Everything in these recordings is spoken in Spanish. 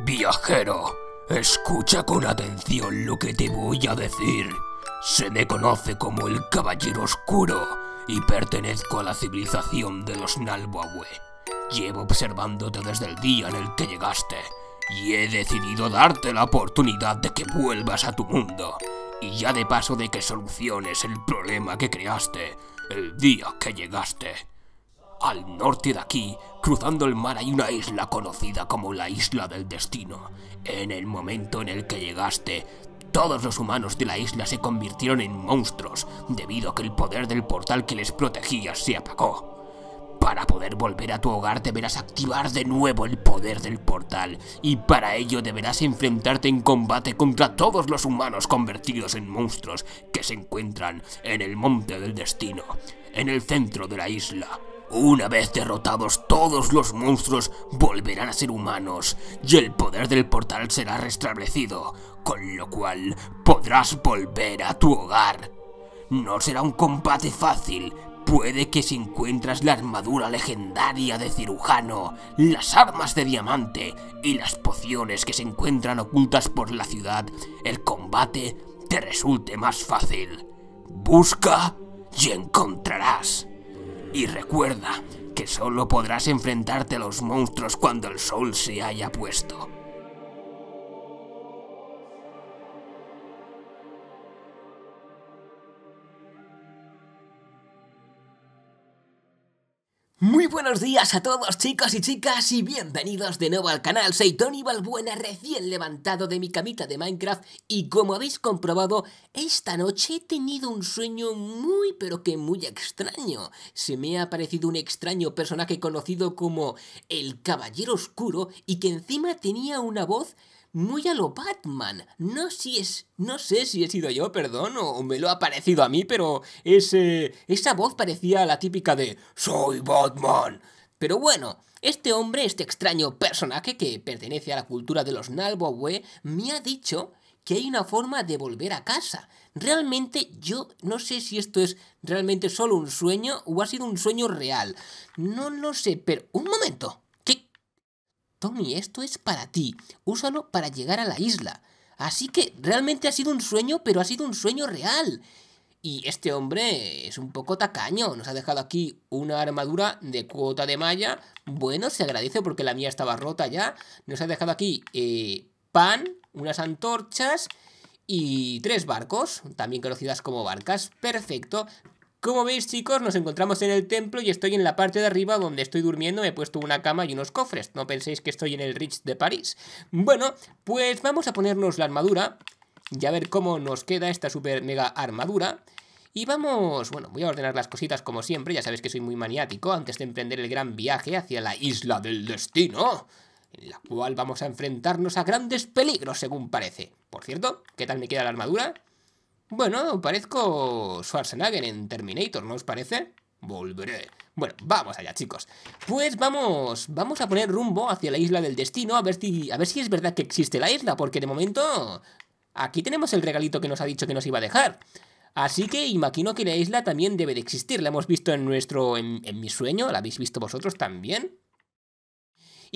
Viajero, escucha con atención lo que te voy a decir. Se me conoce como el Caballero Oscuro y pertenezco a la civilización de los Nalbuahue. Llevo observándote desde el día en el que llegaste y he decidido darte la oportunidad de que vuelvas a tu mundo y ya de paso de que soluciones el problema que creaste el día que llegaste. Al norte de aquí, cruzando el mar hay una isla conocida como la Isla del Destino. En el momento en el que llegaste, todos los humanos de la isla se convirtieron en monstruos debido a que el poder del portal que les protegía se apagó. Para poder volver a tu hogar deberás activar de nuevo el poder del portal y para ello deberás enfrentarte en combate contra todos los humanos convertidos en monstruos que se encuentran en el Monte del Destino, en el centro de la isla. Una vez derrotados todos los monstruos volverán a ser humanos y el poder del portal será restablecido, con lo cual podrás volver a tu hogar. No será un combate fácil, Puede que si encuentras la armadura legendaria de cirujano, las armas de diamante y las pociones que se encuentran ocultas por la ciudad, el combate te resulte más fácil. Busca y encontrarás. Y recuerda que solo podrás enfrentarte a los monstruos cuando el sol se haya puesto. Muy buenos días a todos chicos y chicas y bienvenidos de nuevo al canal, soy Tony Balbuena recién levantado de mi camita de Minecraft y como habéis comprobado, esta noche he tenido un sueño muy pero que muy extraño. Se me ha aparecido un extraño personaje conocido como el Caballero Oscuro y que encima tenía una voz muy a lo Batman. No, si es, no sé si he sido yo, perdón, o, me lo ha parecido a mí, pero esa voz parecía la típica de Soy Batman. Pero bueno, este hombre, este extraño personaje que pertenece a la cultura de los Nalbowwe, me ha dicho que hay una forma de volver a casa. Realmente yo no sé si esto es realmente solo un sueño o ha sido un sueño real. No lo sé, pero... Un momento. Tommy, esto es para ti, úsalo para llegar a la isla. Así que realmente ha sido un sueño, pero ha sido un sueño real. Y este hombre es un poco tacaño, nos ha dejado aquí una armadura de cuota de malla. Bueno, se agradece porque la mía estaba rota ya. Nos ha dejado aquí eh, pan, unas antorchas y tres barcos, también conocidas como barcas. Perfecto, como veis chicos, nos encontramos en el templo y estoy en la parte de arriba donde estoy durmiendo, me he puesto una cama y unos cofres, no penséis que estoy en el Rich de París. Bueno, pues vamos a ponernos la armadura y a ver cómo nos queda esta super mega armadura. Y vamos, bueno, voy a ordenar las cositas como siempre, ya sabéis que soy muy maniático antes de emprender el gran viaje hacia la isla del destino, en la cual vamos a enfrentarnos a grandes peligros según parece. Por cierto, ¿qué tal me queda la armadura? Bueno, parezco Schwarzenegger en Terminator, ¿no os parece? Volveré. Bueno, vamos allá, chicos. Pues vamos, vamos a poner rumbo hacia la isla del destino, a ver si, a ver si es verdad que existe la isla, porque de momento aquí tenemos el regalito que nos ha dicho que nos iba a dejar. Así que imagino que la isla también debe de existir, la hemos visto en nuestro, en, en mi sueño, la habéis visto vosotros también.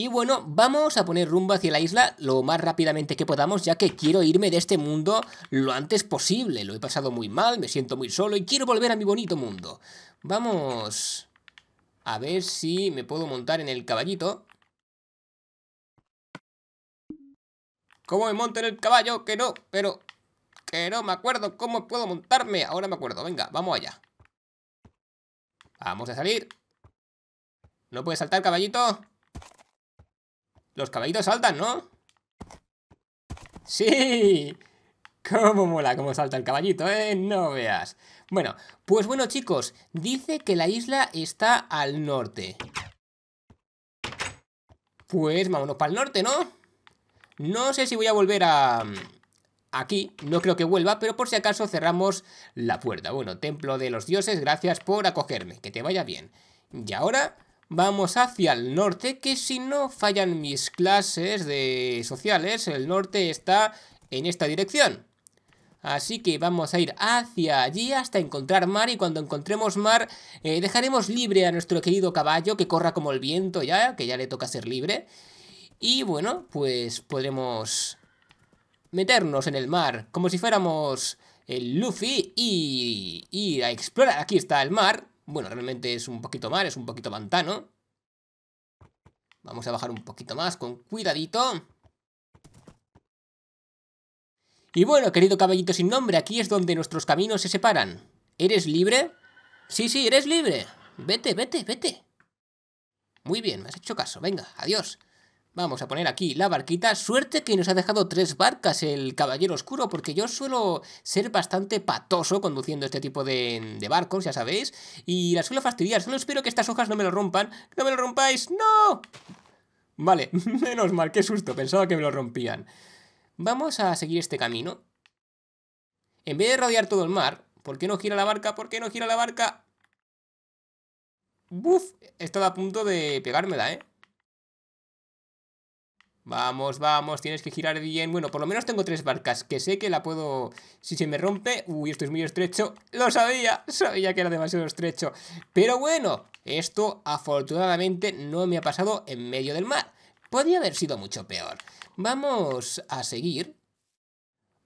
Y bueno, vamos a poner rumbo hacia la isla lo más rápidamente que podamos, ya que quiero irme de este mundo lo antes posible. Lo he pasado muy mal, me siento muy solo y quiero volver a mi bonito mundo. Vamos a ver si me puedo montar en el caballito. ¿Cómo me monto en el caballo? Que no, pero... Que no me acuerdo cómo puedo montarme. Ahora me acuerdo. Venga, vamos allá. Vamos a salir. ¿No puede saltar, caballito? Los caballitos saltan, ¿no? ¡Sí! ¡Cómo mola cómo salta el caballito, eh! No veas. Bueno, pues bueno chicos, dice que la isla está al norte. Pues vámonos para el norte, ¿no? No sé si voy a volver a... Mm, aquí, no creo que vuelva, pero por si acaso cerramos la puerta. Bueno, templo de los dioses, gracias por acogerme, que te vaya bien. Y ahora vamos hacia el norte, que si no fallan mis clases de sociales, el norte está en esta dirección. Así que vamos a ir hacia allí hasta encontrar mar y cuando encontremos mar eh, dejaremos libre a nuestro querido caballo que corra como el viento ya, que ya le toca ser libre. Y bueno, pues podremos meternos en el mar como si fuéramos el Luffy y ir a explorar. Aquí está el mar. Bueno, realmente es un poquito mar, es un poquito pantano. Vamos a bajar un poquito más con cuidadito. Y bueno, querido caballito sin nombre, aquí es donde nuestros caminos se separan. ¿Eres libre? Sí, sí, eres libre. Vete, vete, vete. Muy bien, me has hecho caso. Venga, adiós. Vamos a poner aquí la barquita. Suerte que nos ha dejado tres barcas el Caballero Oscuro, porque yo suelo ser bastante patoso conduciendo este tipo de, barcos, ya sabéis. Y las suelo fastidiar. Solo espero que estas hojas no me lo rompan. ¡No me lo rompáis! ¡No! Vale, menos mal, qué susto. Pensaba que me lo rompían. Vamos a seguir este camino. En vez de rodear todo el mar, ¿por qué no gira la barca? ¿Por qué no gira la barca? ¡Buf! He estado a punto de pegármela, ¿eh? Vamos, vamos, tienes que girar bien. Bueno, por lo menos tengo tres barcas, que sé que la puedo... Si se me rompe... Uy, esto es muy estrecho. Lo sabía, sabía que era demasiado estrecho. Pero bueno, esto afortunadamente no me ha pasado en medio del mar. Podría haber sido mucho peor. Vamos a seguir.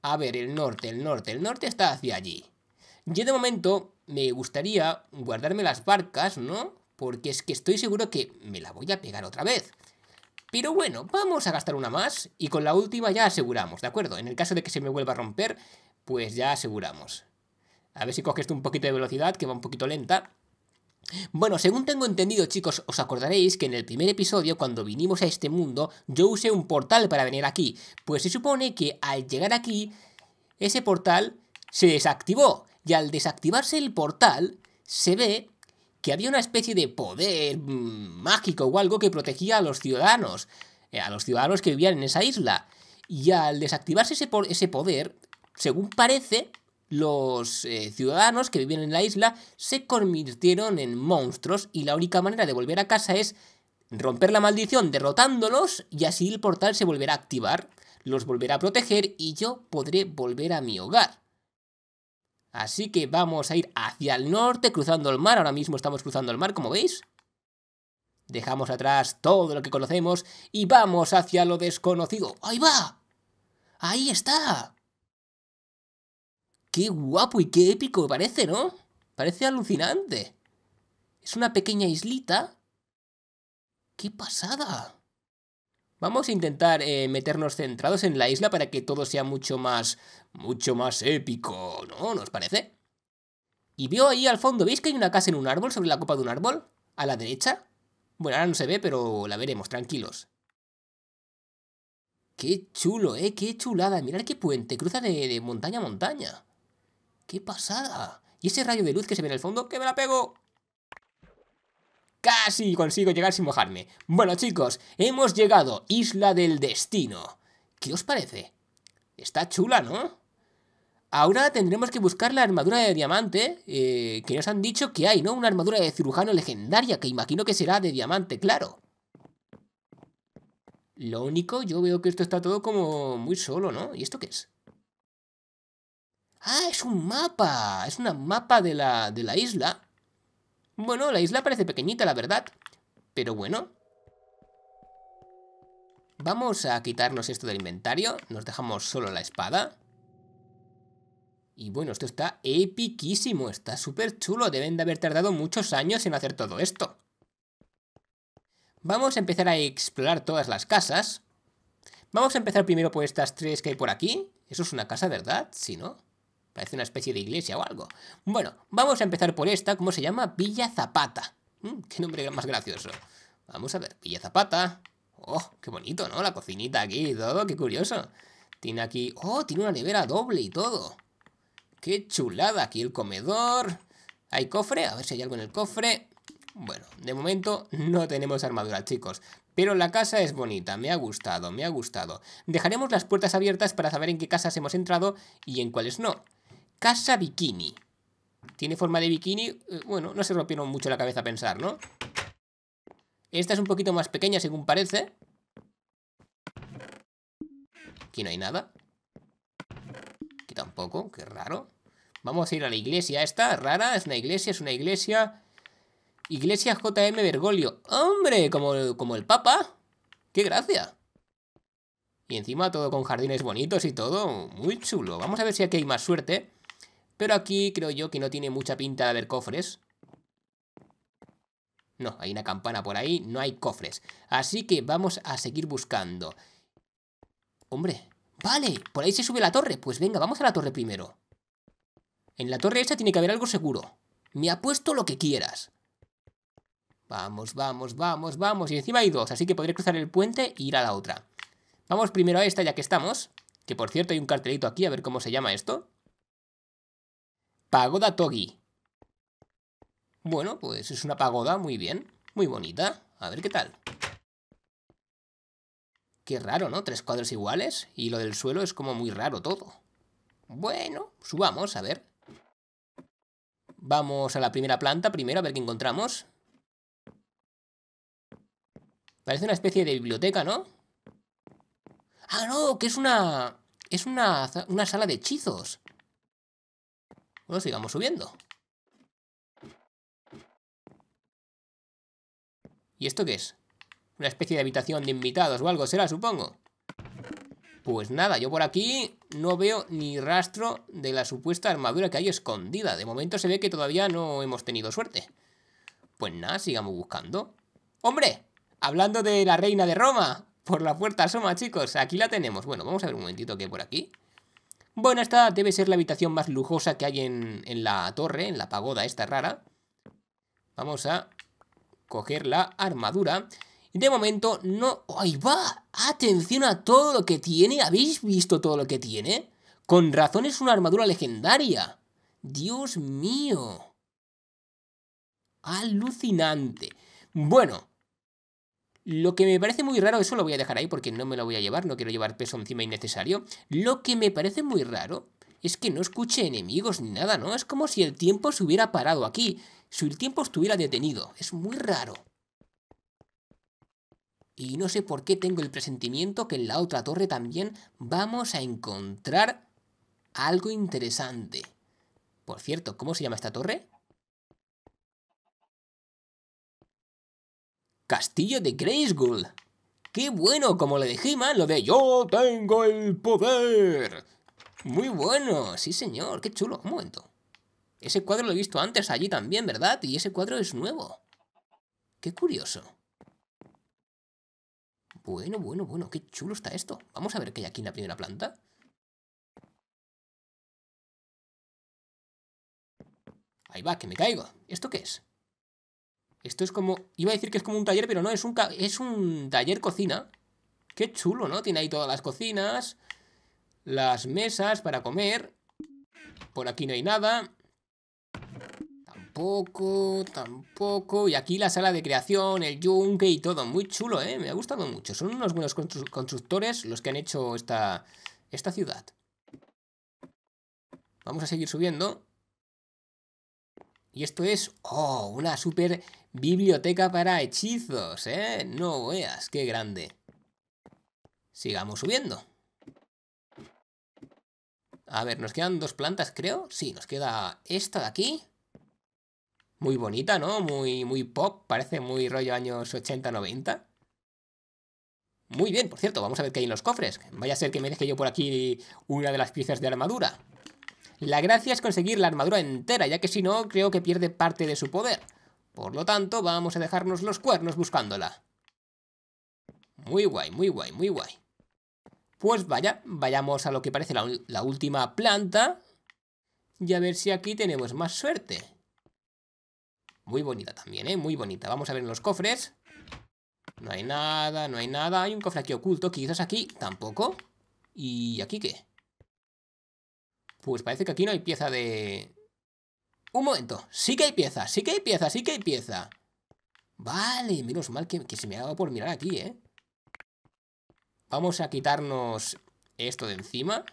A ver, el norte, el norte, el norte está hacia allí. Yo de momento me gustaría guardarme las barcas, ¿no? Porque es que estoy seguro que me la voy a pegar otra vez. Pero bueno, vamos a gastar una más y con la última ya aseguramos, ¿de acuerdo? En el caso de que se me vuelva a romper, pues ya aseguramos. A ver si coges un poquito de velocidad, que va un poquito lenta. Bueno, según tengo entendido, chicos, os acordaréis que en el primer episodio, cuando vinimos a este mundo, yo usé un portal para venir aquí. Pues se supone que al llegar aquí, ese portal se desactivó. Y al desactivarse el portal, se ve que había una especie de poder mm, mágico o algo que protegía a los ciudadanos, eh, a los ciudadanos que vivían en esa isla. Y al desactivarse ese, poder, según parece, los eh, ciudadanos que vivían en la isla se convirtieron en monstruos y la única manera de volver a casa es romper la maldición derrotándolos y así el portal se volverá a activar, los volverá a proteger y yo podré volver a mi hogar. Así que vamos a ir hacia el norte, cruzando el mar. Ahora mismo estamos cruzando el mar, como veis. Dejamos atrás todo lo que conocemos y vamos hacia lo desconocido. ¡Ahí va! ¡Ahí está! ¡Qué guapo y qué épico parece, ¿no? Parece alucinante. Es una pequeña islita. ¡Qué pasada! Vamos a intentar eh, meternos centrados en la isla para que todo sea mucho más... mucho más épico, ¿no? ¿Nos parece? Y veo ahí al fondo, ¿veis que hay una casa en un árbol, sobre la copa de un árbol? ¿A la derecha? Bueno, ahora no se ve, pero la veremos, tranquilos. Qué chulo, ¿eh? Qué chulada. Mirad qué puente, cruza de, montaña a montaña. ¡Qué pasada! ¿Y ese rayo de luz que se ve en el fondo? ¡Que me la pego! Casi consigo llegar sin mojarme. Bueno chicos, hemos llegado. Isla del Destino. ¿Qué os parece? Está chula, ¿no? Ahora tendremos que buscar la armadura de diamante, eh, que nos han dicho que hay, ¿no? Una armadura de cirujano legendaria, que imagino que será de diamante, claro. Lo único, yo veo que esto está todo como muy solo, ¿no? ¿Y esto qué es? Ah, es un mapa, es un mapa de la, de la isla. Bueno, la isla parece pequeñita, la verdad. Pero bueno. Vamos a quitarnos esto del inventario. Nos dejamos solo la espada. Y bueno, esto está epiquísimo. Está súper chulo. Deben de haber tardado muchos años en hacer todo esto. Vamos a empezar a explorar todas las casas. Vamos a empezar primero por estas tres que hay por aquí. Eso es una casa, ¿verdad? Si ¿no? Parece una especie de iglesia o algo. Bueno, vamos a empezar por esta, ¿cómo se llama? Villa Zapata. Mm, qué nombre más gracioso. Vamos a ver, Villa Zapata. Oh, qué bonito, ¿no? La cocinita aquí y todo, qué curioso. Tiene aquí... Oh, tiene una nevera doble y todo. Qué chulada, aquí el comedor. Hay cofre, a ver si hay algo en el cofre. Bueno, de momento no tenemos armadura, chicos. Pero la casa es bonita, me ha gustado, me ha gustado. Dejaremos las puertas abiertas para saber en qué casas hemos entrado y en cuáles no. Casa Bikini. Tiene forma de bikini. Eh, bueno, no se rompieron mucho la cabeza a pensar, ¿no? Esta es un poquito más pequeña, según parece. Aquí no hay nada. Aquí tampoco, qué raro. Vamos a ir a la iglesia esta, rara. Es una iglesia, es una iglesia. Iglesia JM Bergoglio. ¡Hombre! Como, como el Papa. ¡Qué gracia! Y encima todo con jardines bonitos y todo. Muy chulo. Vamos a ver si aquí hay más suerte. Pero aquí creo yo que no tiene mucha pinta de haber cofres. No, hay una campana por ahí, no hay cofres. Así que vamos a seguir buscando. Hombre, vale, por ahí se sube la torre. Pues venga, vamos a la torre primero. En la torre esta tiene que haber algo seguro. Me apuesto lo que quieras. Vamos, vamos, vamos, vamos. Y encima hay dos, así que podré cruzar el puente e ir a la otra. Vamos primero a esta ya que estamos. Que por cierto hay un cartelito aquí, a ver cómo se llama esto. Pagoda Togi. Bueno, pues es una pagoda, muy bien, muy bonita. A ver qué tal. Qué raro, ¿no? Tres cuadros iguales y lo del suelo es como muy raro todo. Bueno, subamos, a ver. Vamos a la primera planta primero, a ver qué encontramos. Parece una especie de biblioteca, ¿no? Ah, no, que es una... Es una, una sala de hechizos sigamos subiendo. ¿Y esto qué es? Una especie de habitación de invitados o algo será, supongo. Pues nada, yo por aquí no veo ni rastro de la supuesta armadura que hay escondida. De momento se ve que todavía no hemos tenido suerte. Pues nada, sigamos buscando. ¡Hombre! Hablando de la reina de Roma. Por la puerta asoma, chicos. Aquí la tenemos. Bueno, vamos a ver un momentito qué por aquí. Bueno, esta debe ser la habitación más lujosa que hay en, la torre, en la pagoda esta rara. Vamos a coger la armadura. De momento no... ¡Ahí va! ¡Atención a todo lo que tiene! ¿Habéis visto todo lo que tiene? Con razón es una armadura legendaria. ¡Dios mío! Alucinante. Bueno, lo que me parece muy raro, eso lo voy a dejar ahí porque no me lo voy a llevar, no quiero llevar peso encima innecesario. Lo que me parece muy raro es que no escuche enemigos ni nada, ¿no? Es como si el tiempo se hubiera parado aquí, si el tiempo estuviera detenido. Es muy raro. Y no sé por qué tengo el presentimiento que en la otra torre también vamos a encontrar algo interesante. Por cierto, ¿cómo se llama esta torre? Castillo de Grayskull. ¡Qué bueno! Como le dije, man, lo de yo tengo el poder. Muy bueno, sí señor, qué chulo. Un momento. Ese cuadro lo he visto antes allí también, ¿verdad? Y ese cuadro es nuevo. Qué curioso. Bueno, bueno, bueno, qué chulo está esto. Vamos a ver qué hay aquí en la primera planta. Ahí va, que me caigo. ¿Esto qué es? Esto es como. Iba a decir que es como un taller, pero no, es un, es un taller cocina. Qué chulo, ¿no? Tiene ahí todas las cocinas, las mesas para comer. Por aquí no hay nada. Tampoco, tampoco. Y aquí la sala de creación, el yunque y todo. Muy chulo, ¿eh? Me ha gustado mucho. Son unos buenos constructores los que han hecho esta, esta ciudad. Vamos a seguir subiendo. Y esto es, oh, una super Biblioteca para hechizos, ¿eh? No veas, qué grande. Sigamos subiendo. A ver, nos quedan dos plantas, creo. Sí, nos queda esta de aquí. Muy bonita, ¿no? Muy, muy pop, parece muy rollo años 80-90. Muy bien, por cierto, vamos a ver qué hay en los cofres. Vaya a ser que me deje yo por aquí una de las piezas de armadura. La gracia es conseguir la armadura entera, ya que si no, creo que pierde parte de su poder. Por lo tanto, vamos a dejarnos los cuernos buscándola. Muy guay, muy guay, muy guay. Pues vaya, vayamos a lo que parece la, última planta. Y a ver si aquí tenemos más suerte. Muy bonita también, ¿eh? Muy bonita. Vamos a ver en los cofres. No hay nada, no hay nada. Hay un cofre aquí oculto, quizás aquí tampoco. ¿Y aquí qué? Pues parece que aquí no hay pieza de, un momento, sí que hay pieza, sí que hay pieza, sí que hay pieza. Vale, menos mal que, se me ha dado por mirar aquí, ¿eh? Vamos a quitarnos esto de encima.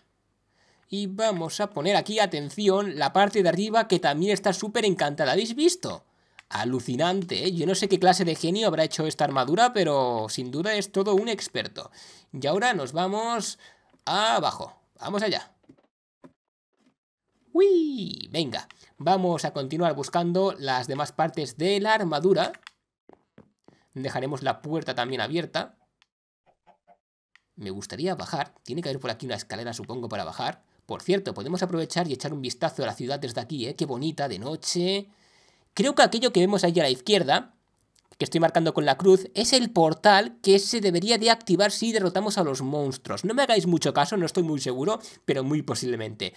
Y vamos a poner aquí, atención, la parte de arriba que también está súper encantada. ¿Habéis visto? Alucinante, ¿eh? Yo no sé qué clase de genio habrá hecho esta armadura, pero sin duda es todo un experto. Y ahora nos vamos abajo. Vamos allá. ¡Uy! Venga. Vamos a continuar buscando las demás partes de la armadura. Dejaremos la puerta también abierta. Me gustaría bajar. Tiene que haber por aquí una escalera, supongo, para bajar. Por cierto, podemos aprovechar y echar un vistazo a la ciudad desde aquí, ¿eh? Qué bonita, de noche. Creo que aquello que vemos ahí a la izquierda, que estoy marcando con la cruz, es el portal que se debería de activar si derrotamos a los monstruos. No me hagáis mucho caso, no estoy muy seguro, pero muy posiblemente.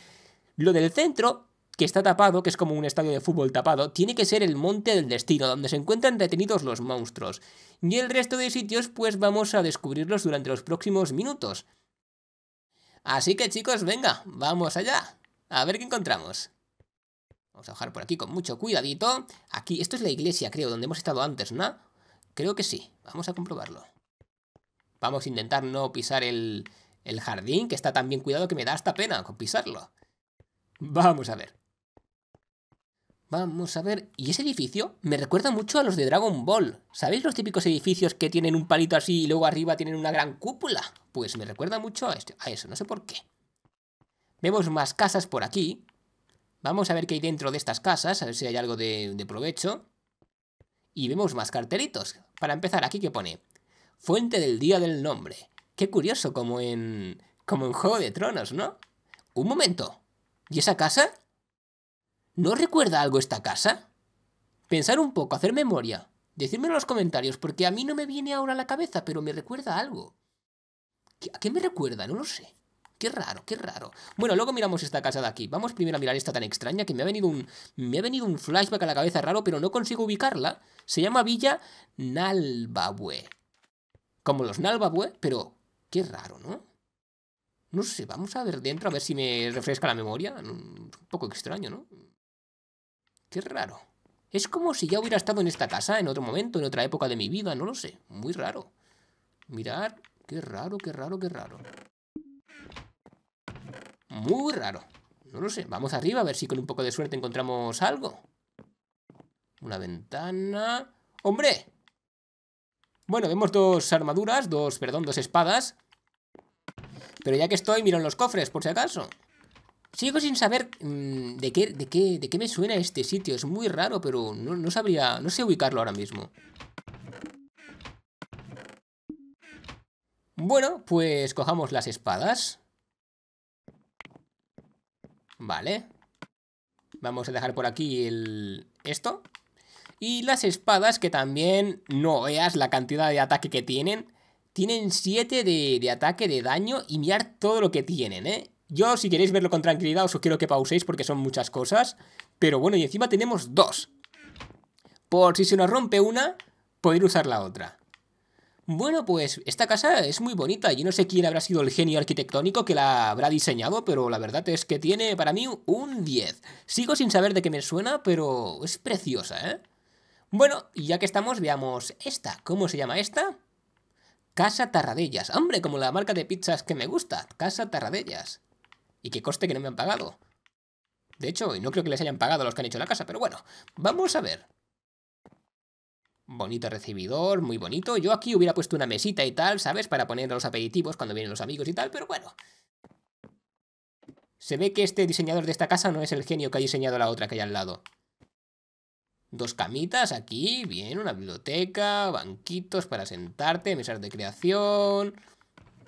Lo del centro que está tapado, que es como un estadio de fútbol tapado, tiene que ser el monte del destino, donde se encuentran detenidos los monstruos. Y el resto de sitios, pues vamos a descubrirlos durante los próximos minutos. Así que chicos, venga, vamos allá. A ver qué encontramos. Vamos a bajar por aquí con mucho cuidadito. Aquí, esto es la iglesia, creo, donde hemos estado antes, ¿no? Creo que sí. Vamos a comprobarlo. Vamos a intentar no pisar el, el jardín, que está tan bien cuidado que me da hasta pena pisarlo. Vamos a ver. Vamos a ver. ¿Y ese edificio? Me recuerda mucho a los de Dragon Ball. ¿Sabéis los típicos edificios que tienen un palito así y luego arriba tienen una gran cúpula? Pues me recuerda mucho a, este, a eso, no sé por qué. Vemos más casas por aquí. Vamos a ver qué hay dentro de estas casas, a ver si hay algo de, de provecho. Y vemos más cartelitos. Para empezar, aquí que pone Fuente del Día del Nombre. Qué curioso, como en. como en Juego de Tronos, ¿no? Un momento. ¿Y esa casa? ¿No recuerda algo esta casa? Pensar un poco, hacer memoria. decírmelo en los comentarios, porque a mí no me viene ahora a la cabeza, pero me recuerda algo. ¿A qué me recuerda? No lo sé. Qué raro, qué raro. Bueno, luego miramos esta casa de aquí. Vamos primero a mirar esta tan extraña que me ha venido un, me ha venido un flashback a la cabeza raro, pero no consigo ubicarla. Se llama Villa Nalbabue. Como los Nalbabue, pero qué raro, ¿no? No sé, vamos a ver dentro a ver si me refresca la memoria. Mm, un poco extraño, ¿no? Qué raro. Es como si ya hubiera estado en esta casa en otro momento, en otra época de mi vida, no lo sé. Muy raro. Mirad, qué raro, qué raro, qué raro. Muy raro. No lo sé. Vamos arriba a ver si con un poco de suerte encontramos algo. Una ventana... ¡Hombre! Bueno, vemos dos armaduras, dos, perdón, dos espadas. Pero ya que estoy, miro en los cofres, por si acaso. Sigo sin saber mm, de, qué, de, qué, me suena este sitio. Es muy raro, pero no, sabría... No sé ubicarlo ahora mismo. Bueno, pues cojamos las espadas. Vale. Vamos a dejar por aquí el... esto. Y las espadas, que también no veas la cantidad de ataque que tienen. Tienen 7 de, ataque, de daño, y mirar todo lo que tienen, ¿eh? Yo, si queréis verlo con tranquilidad, os quiero que pauséis porque son muchas cosas. Pero bueno, y encima tenemos dos. Por si se nos rompe una, poder usar la otra. Bueno, pues esta casa es muy bonita. Yo no sé quién habrá sido el genio arquitectónico que la habrá diseñado, pero la verdad es que tiene para mí un 10. Sigo sin saber de qué me suena, pero es preciosa, ¿eh? Bueno, y ya que estamos, veamos esta. ¿Cómo se llama esta? Casa Tarradellas. Hombre, como la marca de pizzas que me gusta. Casa Tarradellas y que coste que no me han pagado. De hecho, no creo que les hayan pagado los que han hecho la casa, pero bueno, vamos a ver. Bonito recibidor, muy bonito. Yo aquí hubiera puesto una mesita y tal, ¿sabes? Para poner los aperitivos cuando vienen los amigos y tal, pero bueno. Se ve que este diseñador de esta casa no es el genio que ha diseñado la otra que hay al lado. Dos camitas aquí, bien, una biblioteca, banquitos para sentarte, mesas de creación...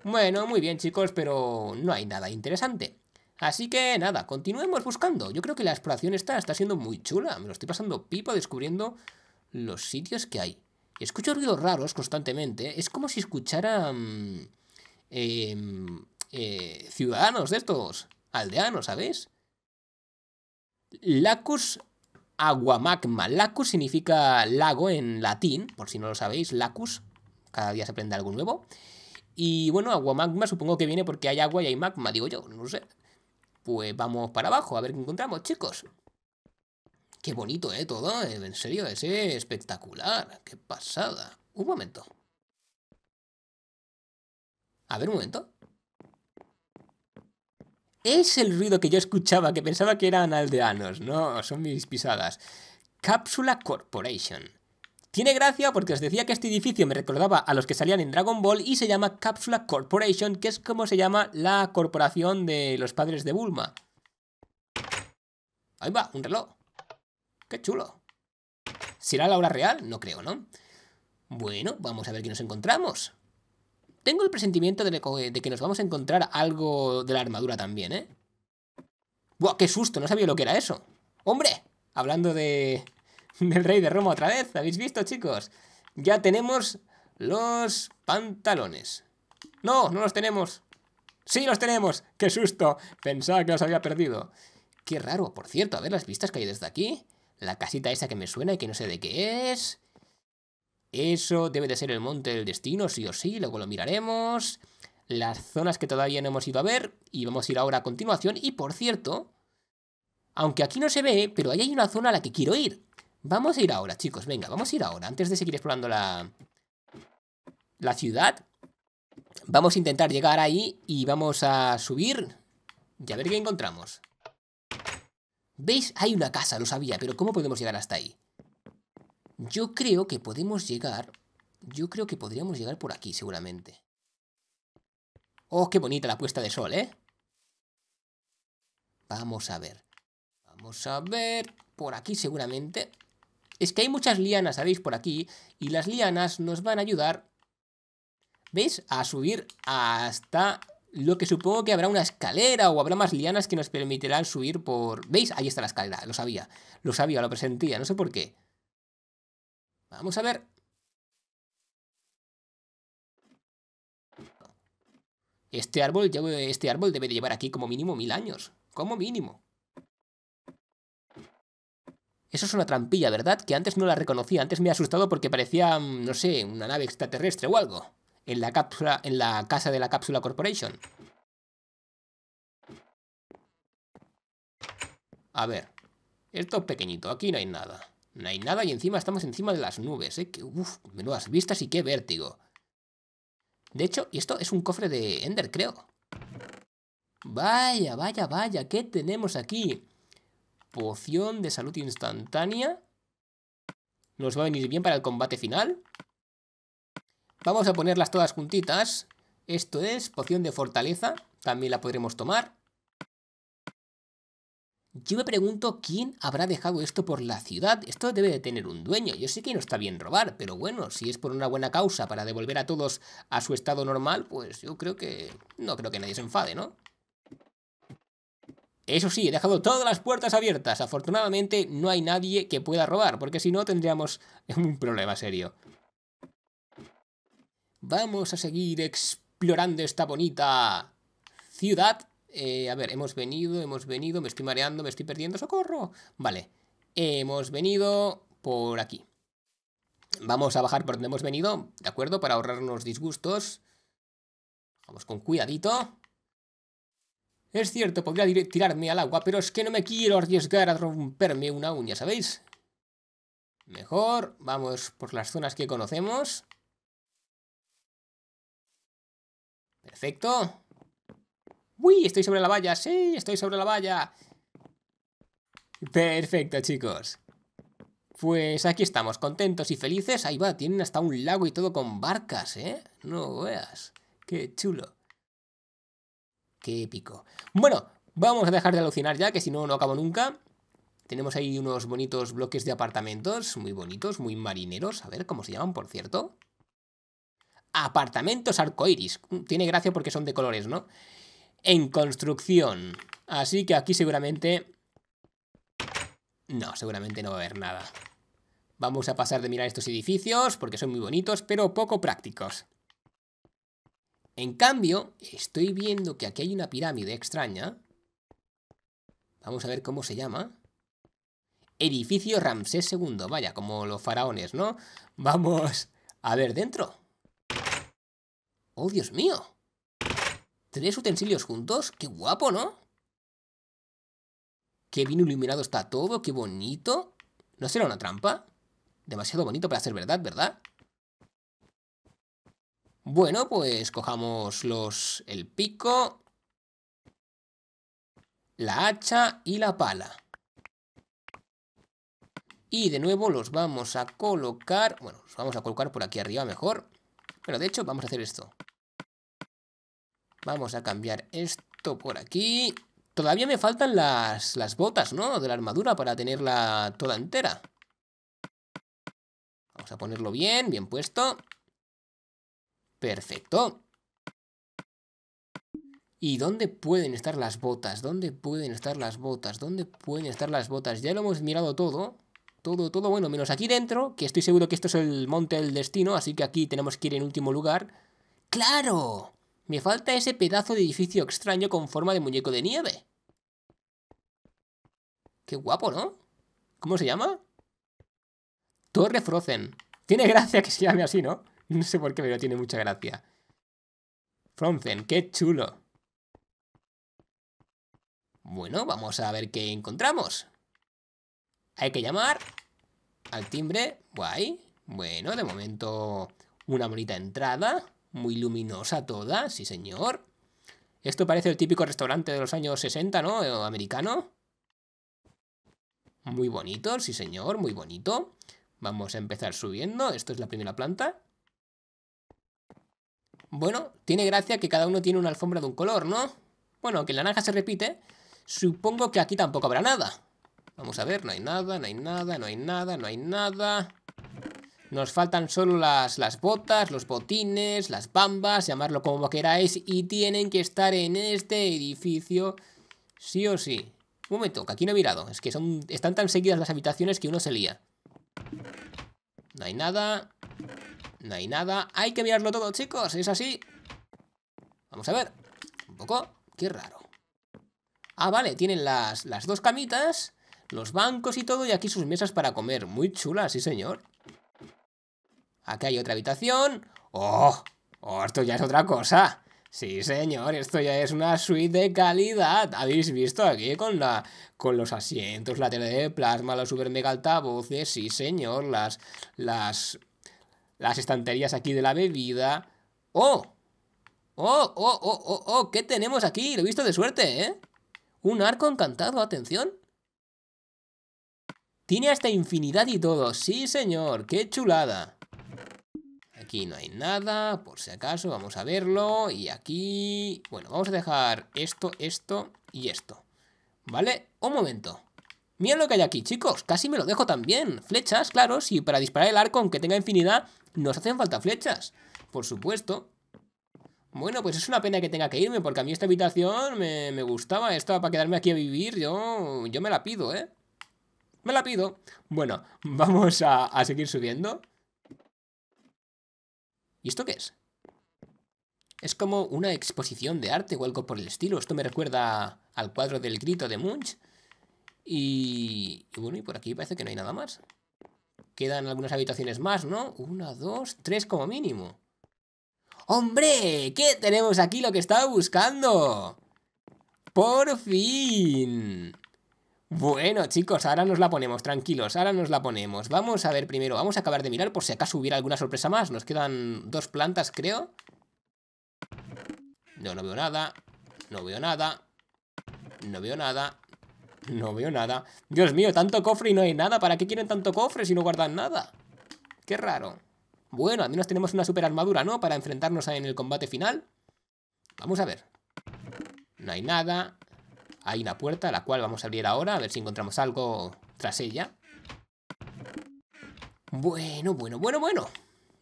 Bueno, muy bien chicos, pero no hay nada interesante. Así que nada, continuemos buscando. Yo creo que la exploración está está siendo muy chula. Me lo estoy pasando pipa descubriendo los sitios que hay. Escucho ruidos raros constantemente. Es como si escuchara... Mm, em, eh, ciudadanos de estos, aldeanos, ¿sabéis? Lacus aguamagma. Lacus significa lago en latín, por si no lo sabéis, lacus. Cada día se aprende algo nuevo. Y bueno, aguamagma supongo que viene porque hay agua y hay magma, digo yo, no sé pues vamos para abajo a ver qué encontramos, chicos. Qué bonito, ¿eh? Todo, eh, en serio, es espectacular. Qué pasada. Un momento. A ver, un momento. Es el ruido que yo escuchaba, que pensaba que eran aldeanos, ¿no? Son mis pisadas. Cápsula Corporation. Tiene gracia porque os decía que este edificio me recordaba a los que salían en Dragon Ball y se llama Capsula Corporation, que es como se llama la corporación de los padres de Bulma. Ahí va, un reloj. ¡Qué chulo! ¿Será la hora real? No creo, ¿no? Bueno, vamos a ver qué nos encontramos. Tengo el presentimiento de que nos vamos a encontrar algo de la armadura también, ¿eh? ¡Buah, qué susto! No sabía lo que era eso. ¡Hombre! Hablando de del rey de Roma otra vez. ¿Habéis visto, chicos? Ya tenemos los pantalones. No, no los tenemos. Sí, los tenemos. ¡Qué susto! Pensaba que los había perdido. Qué raro, por cierto, a ver las vistas que hay desde aquí. La casita esa que me suena y que no sé de qué es. Eso debe de ser el monte del destino, sí o sí, luego lo miraremos. Las zonas que todavía no hemos ido a ver y vamos a ir ahora a continuación. Y por cierto, aunque aquí no se ve, pero ahí hay una zona a la que quiero ir. Vamos a ir ahora, chicos, venga, vamos a ir ahora. Antes de seguir explorando la, la ciudad, vamos a intentar llegar ahí y vamos a subir y a ver qué encontramos. ¿Veis? Hay una casa, lo sabía, pero ¿cómo podemos llegar hasta ahí? Yo creo que podemos llegar... Yo creo que podríamos llegar por aquí, seguramente. ¡Oh, qué bonita la puesta de sol, eh! Vamos a ver. Vamos a ver... Por aquí seguramente... Es que hay muchas lianas, ¿sabéis? Por aquí. Y las lianas nos van a ayudar, ¿veis? A subir hasta lo que supongo que habrá una escalera o habrá más lianas que nos permitirán subir por... ¿Veis? Ahí está la escalera, lo sabía. Lo sabía, lo presentía, no sé por qué. Vamos a ver. Este árbol, este árbol debe de llevar aquí como mínimo mil años. Como mínimo. Eso es una trampilla, ¿verdad? Que antes no la reconocía, antes me he asustado porque parecía, mm, no sé, una nave extraterrestre o algo. En la cápsula, en la casa de la Cápsula Corporation. A ver, esto pequeñito, aquí no hay nada. No hay nada y encima estamos encima de las nubes, ¿eh? uf, menudas vistas y qué vértigo. De hecho, y esto es un cofre de Ender, creo. Vaya, vaya, vaya, ¿qué tenemos aquí? poción de salud instantánea. Nos va a venir bien para el combate final. Vamos a ponerlas todas juntitas. Esto es poción de fortaleza. También la podremos tomar. Yo me pregunto quién habrá dejado esto por la ciudad. Esto debe de tener un dueño. Yo sé que no está bien robar, pero bueno, si es por una buena causa para devolver a todos a su estado normal, pues yo creo que... No creo que nadie se enfade, ¿no? Eso sí, he dejado todas las puertas abiertas. Afortunadamente no hay nadie que pueda robar, porque si no tendríamos un problema serio. Vamos a seguir explorando esta bonita ciudad. Eh, a ver, hemos venido, hemos venido, me estoy mareando, me estoy perdiendo, socorro. Vale, hemos venido por aquí. Vamos a bajar por donde hemos venido, ¿de acuerdo? Para ahorrarnos disgustos. Vamos con cuidadito. Es cierto, podría tirarme al agua, pero es que no me quiero arriesgar a romperme una uña, ¿sabéis? Mejor, vamos por las zonas que conocemos. Perfecto. ¡Uy! Estoy sobre la valla, sí, estoy sobre la valla. Perfecto, chicos. Pues aquí estamos, contentos y felices. Ahí va, tienen hasta un lago y todo con barcas, ¿eh? No veas. Qué chulo qué épico. Bueno, vamos a dejar de alucinar ya, que si no, no acabo nunca. Tenemos ahí unos bonitos bloques de apartamentos, muy bonitos, muy marineros. A ver cómo se llaman, por cierto. Apartamentos arcoiris. Mm, tiene gracia porque son de colores, ¿no? En construcción. Así que aquí seguramente... No, seguramente no va a haber nada. Vamos a pasar de mirar estos edificios porque son muy bonitos, pero poco prácticos. En cambio, estoy viendo que aquí hay una pirámide extraña. Vamos a ver cómo se llama. Edificio Ramsés II. Vaya, como los faraones, ¿no? Vamos a ver dentro. ¡Oh, Dios mío! ¿Tres utensilios juntos? ¡Qué guapo, ¿no? ¡Qué bien iluminado está todo! ¡Qué bonito! ¿No será una trampa? Demasiado bonito para ser verdad, ¿verdad? Bueno, pues cojamos los el pico, la hacha y la pala. Y de nuevo los vamos a colocar, bueno, los vamos a colocar por aquí arriba mejor. Pero de hecho vamos a hacer esto. Vamos a cambiar esto por aquí. Todavía me faltan las, las botas, ¿no? De la armadura para tenerla toda entera. Vamos a ponerlo bien, bien puesto. Perfecto. ¿Y dónde pueden estar las botas? ¿Dónde pueden estar las botas? ¿Dónde pueden estar las botas? Ya lo hemos mirado todo. Todo, todo, bueno, menos aquí dentro, que estoy seguro que esto es el monte del destino, así que aquí tenemos que ir en último lugar. ¡Claro! Me falta ese pedazo de edificio extraño con forma de muñeco de nieve. Qué guapo, ¿no? ¿Cómo se llama? Torre Frozen. Tiene gracia que se llame así, ¿no? No sé por qué, pero tiene mucha gracia. Fronzen, qué chulo. Bueno, vamos a ver qué encontramos. Hay que llamar al timbre. Guay. Bueno, de momento una bonita entrada. Muy luminosa toda, sí señor. Esto parece el típico restaurante de los años 60, ¿no? Eh, americano. Muy bonito, sí señor, muy bonito. Vamos a empezar subiendo. Esto es la primera planta. Bueno, tiene gracia que cada uno tiene una alfombra de un color, ¿no? Bueno, que la naranja se repite, supongo que aquí tampoco habrá nada. Vamos a ver, no hay nada, no hay nada, no hay nada, no hay nada. Nos faltan solo las, las botas, los botines, las bambas, llamarlo como queráis, y tienen que estar en este edificio sí o sí. Un momento, que aquí no he mirado. Es que son, están tan seguidas las habitaciones que uno se lía. No hay nada. No hay nada. Hay que mirarlo todo, chicos. Es así. Vamos a ver. Un poco. Qué raro. Ah, vale. Tienen las, dos camitas, los bancos y todo. Y aquí sus mesas para comer. Muy chulas sí, señor. Aquí hay otra habitación. ¡Oh! ¡Oh! Esto ya es otra cosa. Sí, señor, esto ya es una suite de calidad. Habéis visto aquí con la con los asientos, la tele de plasma, los super mega altavoces, sí, señor, las las las estanterías aquí de la bebida. ¡Oh! ¡Oh, oh, oh, oh, oh! ¿Qué tenemos aquí? Lo he visto de suerte, ¿eh? Un arco encantado, atención. Tiene hasta infinidad y todo. Sí, señor. ¡Qué chulada! Aquí no hay nada, por si acaso. Vamos a verlo. Y aquí... Bueno, vamos a dejar esto, esto y esto. ¿Vale? Un momento. miren lo que hay aquí, chicos. Casi me lo dejo también. Flechas, claro, y para disparar el arco, aunque tenga infinidad, nos hacen falta flechas, por supuesto. Bueno, pues es una pena que tenga que irme, porque a mí esta habitación me, gustaba. Estaba para quedarme aquí a vivir, yo, yo me la pido, ¿eh? Me la pido. Bueno, vamos a, a seguir subiendo. ¿Y esto qué es? Es como una exposición de arte o algo por el estilo. Esto me recuerda al cuadro del grito de Munch. Y, y bueno, y por aquí parece que no hay nada más quedan algunas habitaciones más, ¿no? Una, dos, tres como mínimo. ¡Hombre! ¿Qué tenemos aquí lo que estaba buscando? ¡Por fin! Bueno, chicos, ahora nos la ponemos, tranquilos, ahora nos la ponemos. Vamos a ver primero, vamos a acabar de mirar por si acaso hubiera alguna sorpresa más. Nos quedan dos plantas, creo. No, no veo nada. No veo nada. No veo nada. No veo nada. Dios mío, tanto cofre y no hay nada. ¿Para qué quieren tanto cofre si no guardan nada? Qué raro. Bueno, al menos tenemos una super armadura, ¿no? Para enfrentarnos en el combate final. Vamos a ver. No hay nada. Hay una puerta, la cual vamos a abrir ahora, a ver si encontramos algo tras ella. Bueno, bueno, bueno, bueno.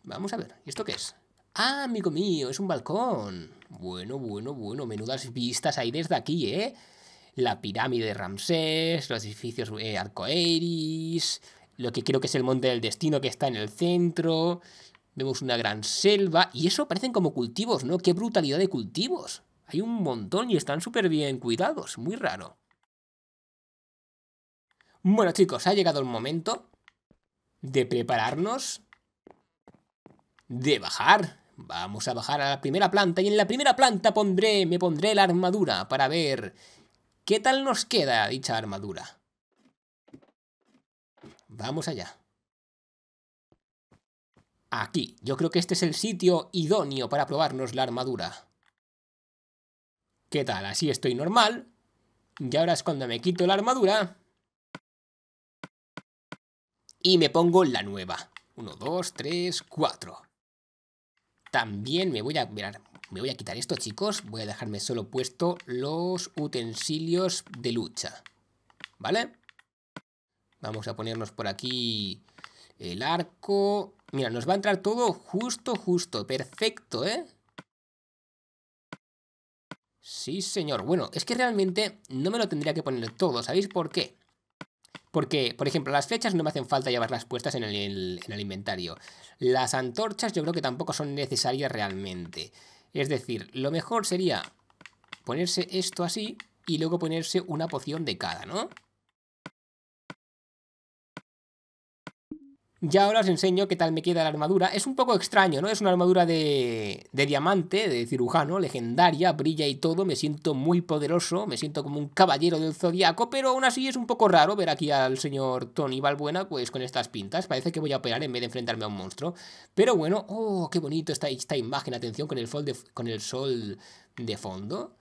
Vamos a ver, ¿y esto qué es? Ah, amigo mío, es un balcón. Bueno, bueno, bueno, menudas vistas hay desde aquí, ¿eh? la pirámide de Ramsés, los edificios arcoiris, eh, arcoeris, lo que creo que es el monte del destino que está en el centro. Vemos una gran selva y eso parecen como cultivos, ¿no? ¡Qué brutalidad de cultivos! Hay un montón y están súper bien cuidados, muy raro. Bueno chicos, ha llegado el momento de prepararnos de bajar. Vamos a bajar a la primera planta y en la primera planta pondré, me pondré la armadura para ver ¿Qué tal nos queda dicha armadura? Vamos allá. Aquí, yo creo que este es el sitio idóneo para probarnos la armadura. ¿Qué tal? Así estoy normal. Y ahora es cuando me quito la armadura. Y me pongo la nueva. Uno, dos, tres, cuatro. También me voy a mirar me voy a quitar esto, chicos. Voy a dejarme solo puesto los utensilios de lucha. ¿Vale? Vamos a ponernos por aquí el arco. Mira, nos va a entrar todo justo, justo. Perfecto, ¿eh? Sí, señor. Bueno, es que realmente no me lo tendría que poner todo. ¿Sabéis por qué? Porque, por ejemplo, las flechas no me hacen falta llevarlas puestas en el, inventario. Las antorchas yo creo que tampoco son necesarias realmente. Es decir, lo mejor sería ponerse esto así y luego ponerse una poción de cada, ¿no? Ya ahora os enseño qué tal me queda la armadura. Es un poco extraño, ¿no? Es una armadura de, de diamante, de cirujano, legendaria, brilla y todo. Me siento muy poderoso, me siento como un caballero del zodiaco, pero aún así es un poco raro ver aquí al señor Tony Balbuena pues con estas pintas. Parece que voy a operar en vez de enfrentarme a un monstruo. Pero bueno, oh, qué bonito está esta imagen, atención, con el, con el sol de fondo.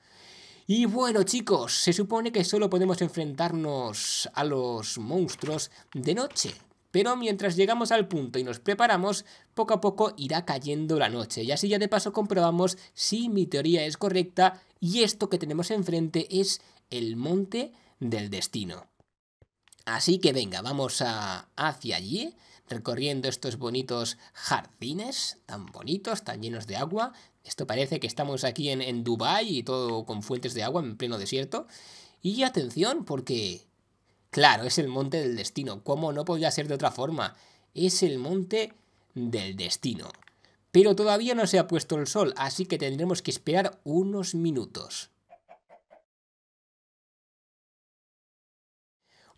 Y bueno chicos, se supone que solo podemos enfrentarnos a los monstruos de noche pero mientras llegamos al punto y nos preparamos, poco a poco irá cayendo la noche y así ya de paso comprobamos si mi teoría es correcta y esto que tenemos enfrente es el monte del destino. Así que venga, vamos a hacia allí, recorriendo estos bonitos jardines, tan bonitos, tan llenos de agua. Esto parece que estamos aquí en, en Dubái y todo con fuentes de agua en pleno desierto. Y atención, porque Claro, es el monte del destino. ¿Cómo no podía ser de otra forma? Es el monte del destino. Pero todavía no se ha puesto el sol, así que tendremos que esperar unos minutos.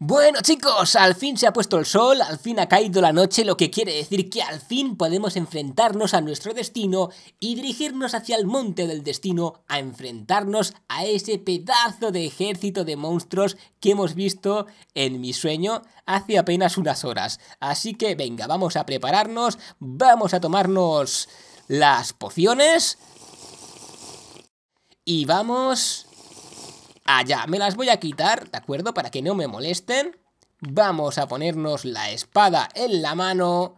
Bueno chicos, al fin se ha puesto el sol, al fin ha caído la noche, lo que quiere decir que al fin podemos enfrentarnos a nuestro destino y dirigirnos hacia el monte del destino a enfrentarnos a ese pedazo de ejército de monstruos que hemos visto en mi sueño hace apenas unas horas. Así que venga, vamos a prepararnos, vamos a tomarnos las pociones y vamos allá. Me las voy a quitar, ¿de acuerdo? Para que no me molesten. Vamos a ponernos la espada en la mano.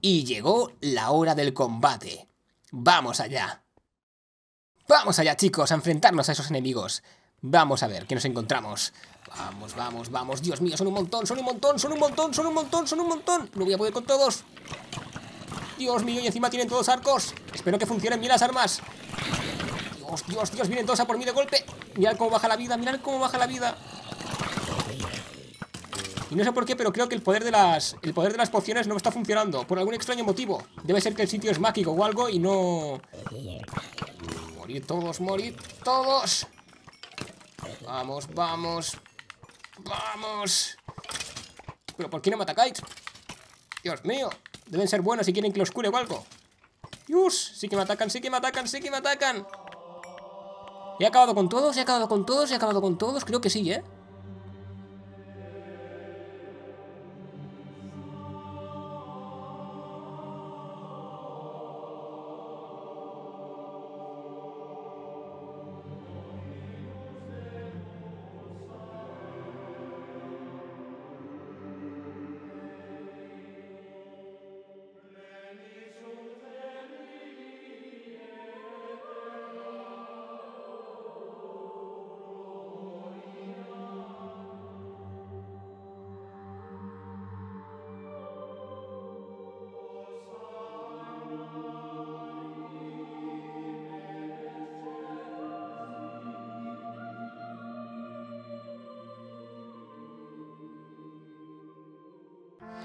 Y llegó la hora del combate. ¡Vamos allá! ¡Vamos allá, chicos! A enfrentarnos a esos enemigos. Vamos a ver qué nos encontramos. Vamos, vamos, vamos. Dios mío, son un montón, son un montón, son un montón, son un montón, son un montón. No voy a poder con todos. Dios mío, y encima tienen todos arcos. Espero que funcionen bien las armas. Dios, Dios, vienen todos a por mí de golpe. Mirad cómo baja la vida, mirad cómo baja la vida. Y no sé por qué, pero creo que el poder de las el poder de las pociones no está funcionando. Por algún extraño motivo. Debe ser que el sitio es mágico o algo y no... Morir todos, morir todos. Vamos, vamos. Vamos. Pero ¿por qué no me atacáis? Dios mío. Deben ser buenos si quieren que los cure o algo. Dios, sí que me atacan, sí que me atacan, sí que me atacan. He acabado con todos, he acabado con todos, he acabado con todos. Creo que sí, ¿eh?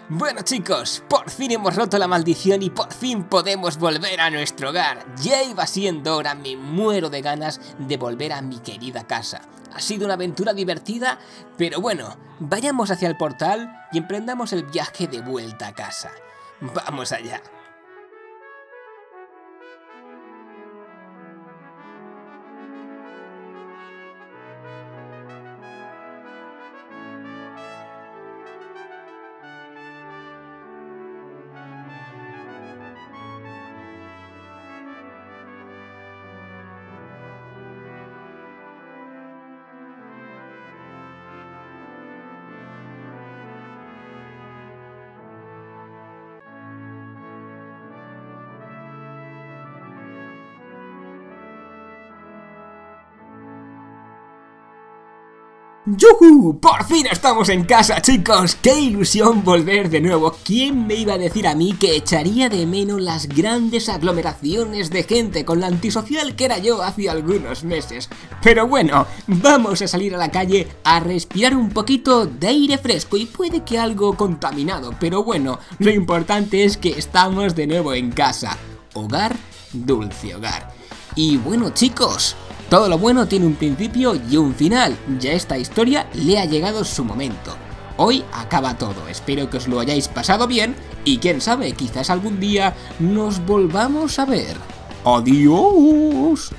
Bueno chicos, por fin hemos roto la maldición y por fin podemos volver a nuestro hogar. Ya iba siendo hora, me muero de ganas de volver a mi querida casa. Ha sido una aventura divertida, pero bueno, vayamos hacia el portal y emprendamos el viaje de vuelta a casa. Vamos allá. ¡Yuhu! ¡Por fin estamos en casa, chicos! ¡Qué ilusión volver de nuevo! ¿Quién me iba a decir a mí que echaría de menos las grandes aglomeraciones de gente con la antisocial que era yo hace algunos meses? Pero bueno, vamos a salir a la calle a respirar un poquito de aire fresco y puede que algo contaminado, pero bueno, lo importante es que estamos de nuevo en casa. Hogar, dulce hogar. Y bueno, chicos, todo lo bueno tiene un principio y un final, Ya a esta historia le ha llegado su momento. Hoy acaba todo, espero que os lo hayáis pasado bien y quién sabe, quizás algún día nos volvamos a ver. ¡Adiós!